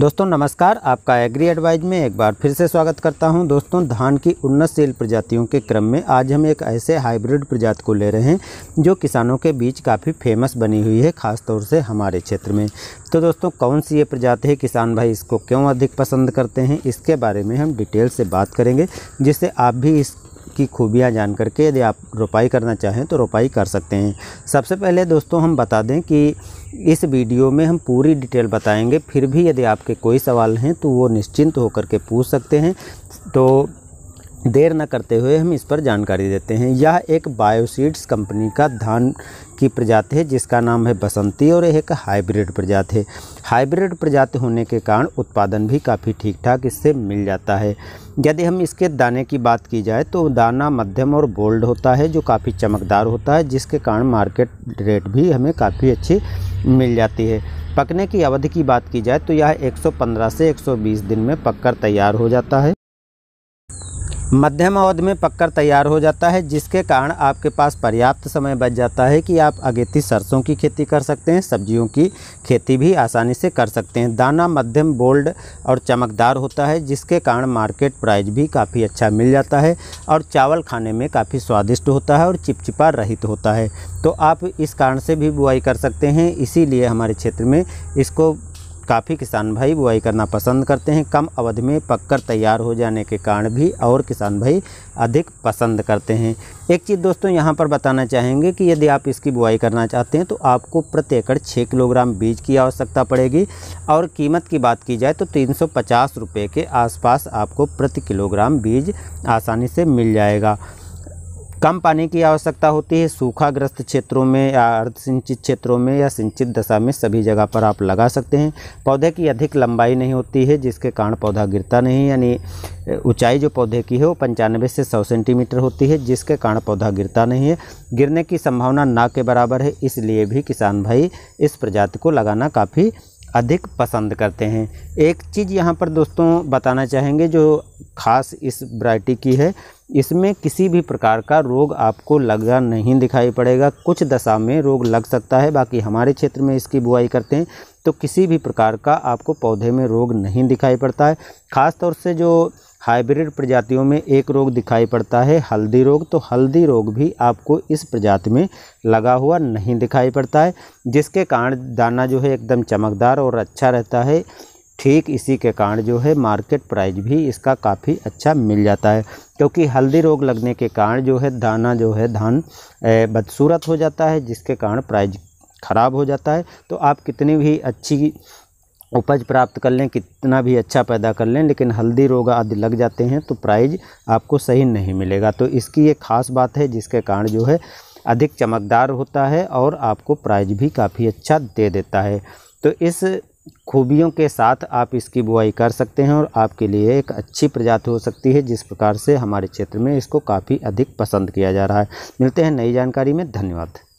दोस्तों नमस्कार आपका एग्री एडवाइज में एक बार फिर से स्वागत करता हूं दोस्तों धान की उन्नतशील प्रजातियों के क्रम में आज हम एक ऐसे हाइब्रिड प्रजाति को ले रहे हैं जो किसानों के बीच काफ़ी फेमस बनी हुई है खासतौर से हमारे क्षेत्र में तो दोस्तों कौन सी ये प्रजाति है किसान भाई इसको क्यों अधिक पसंद करते हैं इसके बारे में हम डिटेल से बात करेंगे जिससे आप भी इस की खूबियाँ जान करके यदि आप रोपाई करना चाहें तो रोपाई कर सकते हैं सबसे पहले दोस्तों हम बता दें कि इस वीडियो में हम पूरी डिटेल बताएंगे फिर भी यदि आपके कोई सवाल हैं तो वो निश्चिंत होकर के पूछ सकते हैं तो देर न करते हुए हम इस पर जानकारी देते हैं यह एक बायोसीड्स कंपनी का धान की प्रजाति है जिसका नाम है बसंती और एक हाइब्रिड प्रजाति है हाइब्रिड प्रजाति होने के कारण उत्पादन भी काफ़ी ठीक ठाक इससे मिल जाता है यदि हम इसके दाने की बात की जाए तो दाना मध्यम और बोल्ड होता है जो काफ़ी चमकदार होता है जिसके कारण मार्केट रेट भी हमें काफ़ी अच्छी मिल जाती है पकने की अवधि की बात की जाए तो यह 115 से 120 दिन में पककर तैयार हो जाता है मध्यम अवधि में पककर तैयार हो जाता है जिसके कारण आपके पास पर्याप्त समय बच जाता है कि आप अगेती सरसों की खेती कर सकते हैं सब्जियों की खेती भी आसानी से कर सकते हैं दाना मध्यम बोल्ड और चमकदार होता है जिसके कारण मार्केट प्राइस भी काफ़ी अच्छा मिल जाता है और चावल खाने में काफ़ी स्वादिष्ट होता है और चिपचिपा रहित होता है तो आप इस कारण से भी बुआई कर सकते हैं इसीलिए हमारे क्षेत्र में इसको काफ़ी किसान भाई बुआई करना पसंद करते हैं कम अवधि में पककर तैयार हो जाने के कारण भी और किसान भाई अधिक पसंद करते हैं एक चीज़ दोस्तों यहाँ पर बताना चाहेंगे कि यदि आप इसकी बुआई करना चाहते हैं तो आपको प्रति एकड़ छः किलोग्राम बीज की आवश्यकता पड़ेगी और कीमत की बात की जाए तो तीन सौ के आसपास आपको प्रति किलोग्राम बीज आसानी से मिल जाएगा कम पानी की आवश्यकता होती है सूखाग्रस्त क्षेत्रों में या अर्धसिंचित क्षेत्रों में या सिंचित दशा में सभी जगह पर आप लगा सकते हैं पौधे की अधिक लंबाई नहीं होती है जिसके कारण पौधा गिरता नहीं यानी ऊंचाई जो पौधे की है वो पंचानवे से सौ सेंटीमीटर होती है जिसके कारण पौधा गिरता नहीं है गिरने की संभावना ना के बराबर है इसलिए भी किसान भाई इस प्रजाति को लगाना काफ़ी अधिक पसंद करते हैं एक चीज़ यहाँ पर दोस्तों बताना चाहेंगे जो ख़ास इस वरायटी की है इसमें किसी भी प्रकार का रोग आपको लगा नहीं दिखाई पड़ेगा कुछ दशा में रोग लग सकता है बाकी हमारे क्षेत्र में इसकी बुआई करते हैं तो किसी भी प्रकार का आपको पौधे में रोग नहीं दिखाई पड़ता है ख़ासतौर से जो हाइब्रिड प्रजातियों में एक रोग दिखाई पड़ता है हल्दी रोग तो हल्दी रोग भी आपको इस प्रजाति में लगा हुआ नहीं दिखाई पड़ता है जिसके कारण दाना जो है एकदम चमकदार और अच्छा रहता है ठीक इसी के कारण जो है मार्केट प्राइस भी इसका काफ़ी अच्छा मिल जाता है क्योंकि हल्दी रोग लगने के कारण जो है दाना जो है धान बदसूरत हो जाता है जिसके कारण प्राइज ख़राब हो जाता है तो आप कितनी भी अच्छी उपज प्राप्त कर लें कितना भी अच्छा पैदा कर लें लेकिन हल्दी रोग आदि लग जाते हैं तो प्राइज आपको सही नहीं मिलेगा तो इसकी ये खास बात है जिसके कारण जो है अधिक चमकदार होता है और आपको प्राइज भी काफ़ी अच्छा दे देता है तो इस खूबियों के साथ आप इसकी बुआई कर सकते हैं और आपके लिए एक अच्छी प्रजाति हो सकती है जिस प्रकार से हमारे क्षेत्र में इसको काफ़ी अधिक पसंद किया जा रहा है मिलते हैं नई जानकारी में धन्यवाद